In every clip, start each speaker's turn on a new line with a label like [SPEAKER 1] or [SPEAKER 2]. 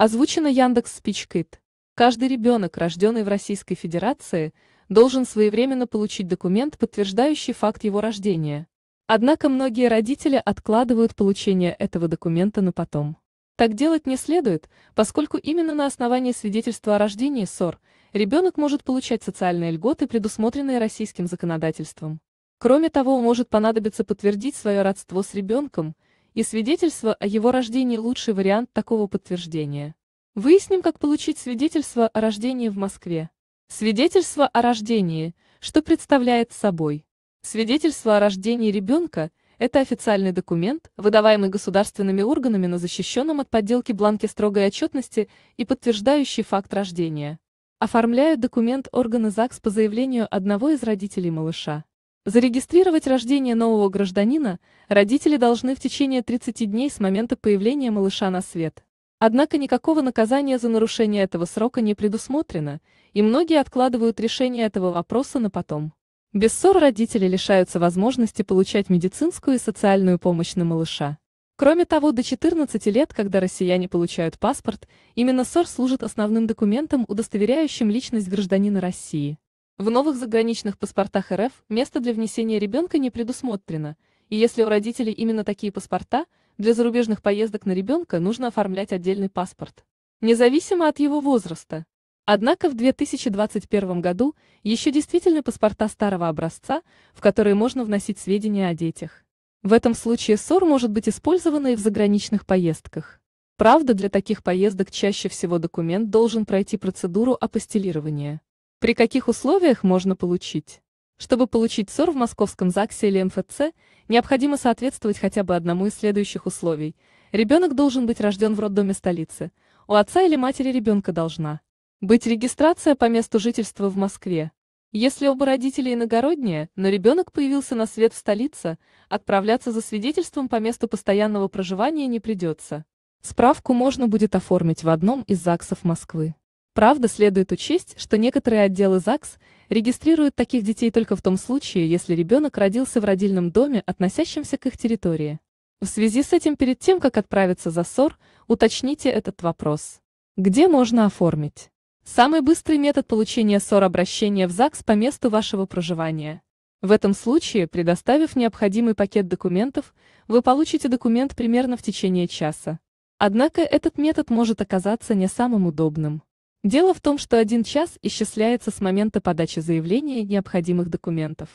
[SPEAKER 1] Озвучено Яндекс Спичкит. Каждый ребенок, рожденный в Российской Федерации, должен своевременно получить документ, подтверждающий факт его рождения. Однако многие родители откладывают получение этого документа на потом. Так делать не следует, поскольку именно на основании свидетельства о рождении СОР ребенок может получать социальные льготы, предусмотренные российским законодательством. Кроме того, может понадобиться подтвердить свое родство с ребенком – и свидетельство о его рождении – лучший вариант такого подтверждения. Выясним, как получить свидетельство о рождении в Москве. Свидетельство о рождении, что представляет собой. Свидетельство о рождении ребенка – это официальный документ, выдаваемый государственными органами на защищенном от подделки бланке строгой отчетности и подтверждающий факт рождения. Оформляют документ органы ЗАГС по заявлению одного из родителей малыша. Зарегистрировать рождение нового гражданина родители должны в течение 30 дней с момента появления малыша на свет. Однако никакого наказания за нарушение этого срока не предусмотрено, и многие откладывают решение этого вопроса на потом. Без ссор родители лишаются возможности получать медицинскую и социальную помощь на малыша. Кроме того, до 14 лет, когда россияне получают паспорт, именно ссор служит основным документом, удостоверяющим личность гражданина России. В новых заграничных паспортах РФ место для внесения ребенка не предусмотрено, и если у родителей именно такие паспорта, для зарубежных поездок на ребенка нужно оформлять отдельный паспорт, независимо от его возраста. Однако в 2021 году еще действительны паспорта старого образца, в которые можно вносить сведения о детях. В этом случае СОР может быть использована и в заграничных поездках. Правда, для таких поездок чаще всего документ должен пройти процедуру апостилирования. При каких условиях можно получить? Чтобы получить СОР в московском ЗАГСе или МФЦ, необходимо соответствовать хотя бы одному из следующих условий. Ребенок должен быть рожден в роддоме столицы. У отца или матери ребенка должна быть регистрация по месту жительства в Москве. Если оба родителя иногородние, но ребенок появился на свет в столице, отправляться за свидетельством по месту постоянного проживания не придется. Справку можно будет оформить в одном из ЗАГСов Москвы. Правда, следует учесть, что некоторые отделы ЗАГС регистрируют таких детей только в том случае, если ребенок родился в родильном доме, относящемся к их территории. В связи с этим перед тем, как отправиться за СОР, уточните этот вопрос. Где можно оформить? Самый быстрый метод получения СОР обращения в ЗАГС по месту вашего проживания. В этом случае, предоставив необходимый пакет документов, вы получите документ примерно в течение часа. Однако этот метод может оказаться не самым удобным. Дело в том, что один час исчисляется с момента подачи заявления необходимых документов.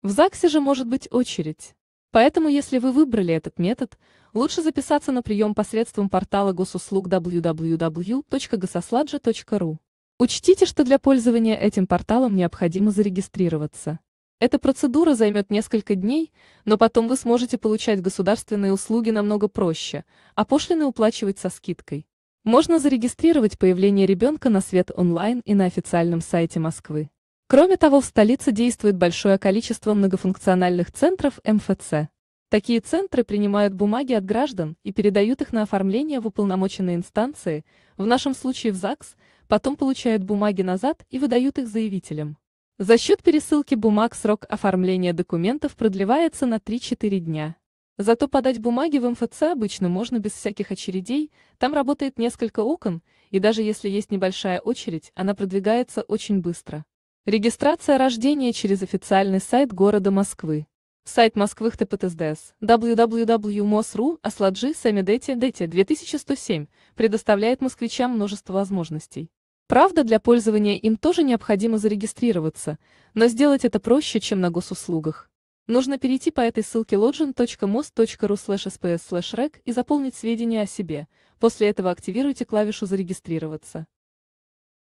[SPEAKER 1] В ЗАГСе же может быть очередь. Поэтому, если вы выбрали этот метод, лучше записаться на прием посредством портала госуслуг www.gososladge.ru. Учтите, что для пользования этим порталом необходимо зарегистрироваться. Эта процедура займет несколько дней, но потом вы сможете получать государственные услуги намного проще, а пошлины уплачивать со скидкой. Можно зарегистрировать появление ребенка на свет онлайн и на официальном сайте Москвы. Кроме того, в столице действует большое количество многофункциональных центров МФЦ. Такие центры принимают бумаги от граждан и передают их на оформление в уполномоченные инстанции, в нашем случае в ЗАГС, потом получают бумаги назад и выдают их заявителям. За счет пересылки бумаг срок оформления документов продлевается на 3-4 дня. Зато подать бумаги в МФЦ обычно можно без всяких очередей, там работает несколько окон, и даже если есть небольшая очередь, она продвигается очень быстро. Регистрация рождения через официальный сайт города Москвы. Сайт Москвы ХТПТСДС www.mos.ru эм осладжи самедете дете 2107 предоставляет москвичам множество возможностей. Правда, для пользования им тоже необходимо зарегистрироваться, но сделать это проще, чем на госуслугах. Нужно перейти по этой ссылке login.mos.ru sps rec и заполнить сведения о себе, после этого активируйте клавишу «Зарегистрироваться».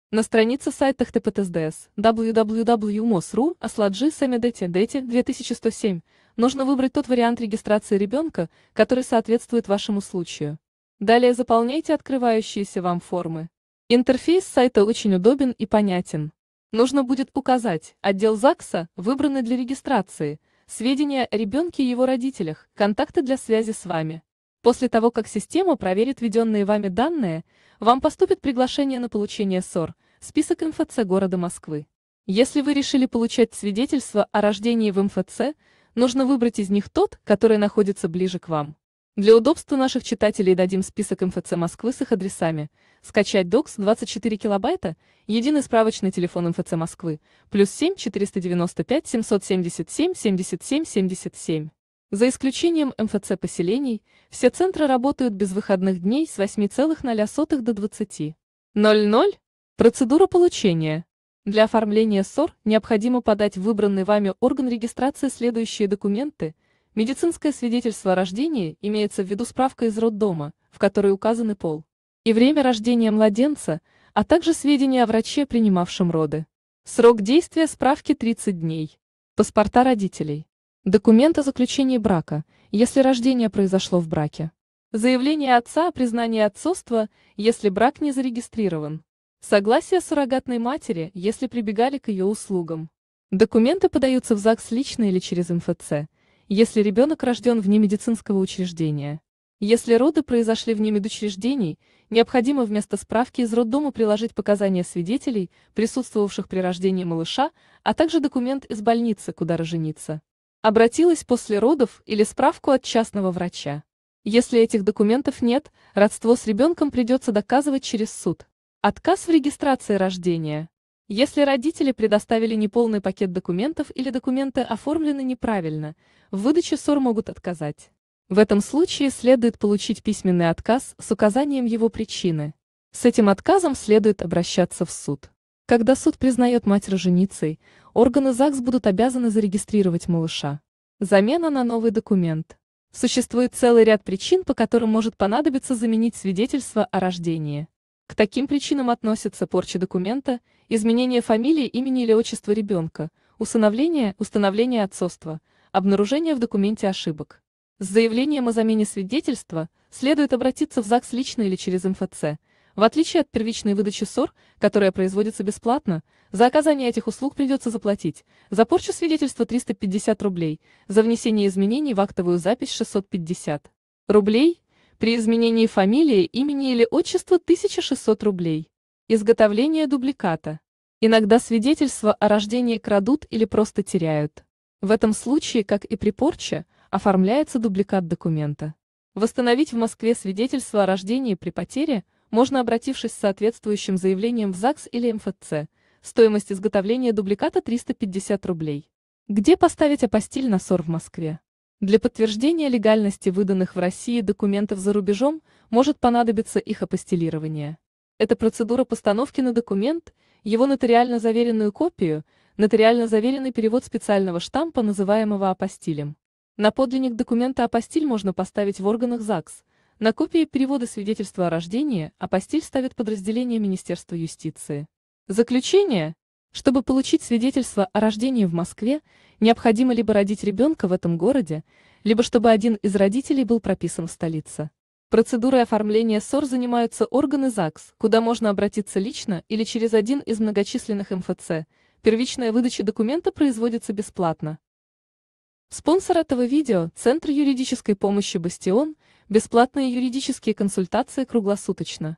[SPEAKER 1] На странице сайта ХТПТСДС www.mos.ru осладжи самедете дете 2107 нужно выбрать тот вариант регистрации ребенка, который соответствует вашему случаю. Далее заполняйте открывающиеся вам формы. Интерфейс сайта очень удобен и понятен. Нужно будет указать отдел ЗАГСа, выбранный для регистрации – сведения о ребенке и его родителях, контакты для связи с вами. После того, как система проверит введенные вами данные, вам поступит приглашение на получение СОР, список МФЦ города Москвы. Если вы решили получать свидетельство о рождении в МФЦ, нужно выбрать из них тот, который находится ближе к вам. Для удобства наших читателей дадим список МФЦ Москвы с их адресами. Скачать ДОКС 24 килобайта, единый справочный телефон МФЦ Москвы, плюс 7 495 777 77 77. За исключением МФЦ поселений, все центры работают без выходных дней с 8,0 до 20,00. Процедура получения. Для оформления СОР необходимо подать в выбранный вами орган регистрации следующие документы – Медицинское свидетельство о рождении имеется в виду справка из роддома, в которой указаны пол и время рождения младенца, а также сведения о враче, принимавшем роды. Срок действия справки 30 дней. Паспорта родителей. Документ о заключении брака, если рождение произошло в браке. Заявление отца о признании отцовства, если брак не зарегистрирован. Согласие суррогатной матери, если прибегали к ее услугам. Документы подаются в ЗАГС лично или через МФЦ если ребенок рожден вне медицинского учреждения. Если роды произошли вне медучреждений, необходимо вместо справки из роддома приложить показания свидетелей, присутствовавших при рождении малыша, а также документ из больницы, куда рожениться. Обратилась после родов или справку от частного врача. Если этих документов нет, родство с ребенком придется доказывать через суд. Отказ в регистрации рождения. Если родители предоставили неполный пакет документов или документы оформлены неправильно, в выдаче СОР могут отказать. В этом случае следует получить письменный отказ с указанием его причины. С этим отказом следует обращаться в суд. Когда суд признает мать роженицей, органы ЗАГС будут обязаны зарегистрировать малыша. Замена на новый документ. Существует целый ряд причин, по которым может понадобиться заменить свидетельство о рождении. К таким причинам относятся порча документа, изменение фамилии, имени или отчества ребенка, усыновление, установление отцовства, обнаружение в документе ошибок. С заявлением о замене свидетельства следует обратиться в ЗАГС лично или через МФЦ. В отличие от первичной выдачи СОР, которая производится бесплатно, за оказание этих услуг придется заплатить. За порчу свидетельства 350 рублей, за внесение изменений в актовую запись 650 рублей, при изменении фамилии, имени или отчества 1600 рублей. Изготовление дубликата. Иногда свидетельства о рождении крадут или просто теряют. В этом случае, как и при порче, оформляется дубликат документа. Восстановить в Москве свидетельство о рождении при потере можно, обратившись с соответствующим заявлением в ЗАГС или МФЦ. Стоимость изготовления дубликата 350 рублей. Где поставить апостиль на СОР в Москве? Для подтверждения легальности выданных в России документов за рубежом может понадобиться их апостелирование. Это процедура постановки на документ, его нотариально заверенную копию, нотариально заверенный перевод специального штампа, называемого апостилем. На подлинник документа апостиль можно поставить в органах ЗАГС. На копии перевода свидетельства о рождении апостиль ставит подразделение Министерства юстиции. Заключение, чтобы получить свидетельство о рождении в Москве, необходимо либо родить ребенка в этом городе, либо чтобы один из родителей был прописан в столице. Процедурой оформления СОР занимаются органы ЗАГС, куда можно обратиться лично или через один из многочисленных МФЦ. Первичная выдача документа производится бесплатно. Спонсор этого видео – Центр юридической помощи «Бастион», бесплатные юридические консультации круглосуточно.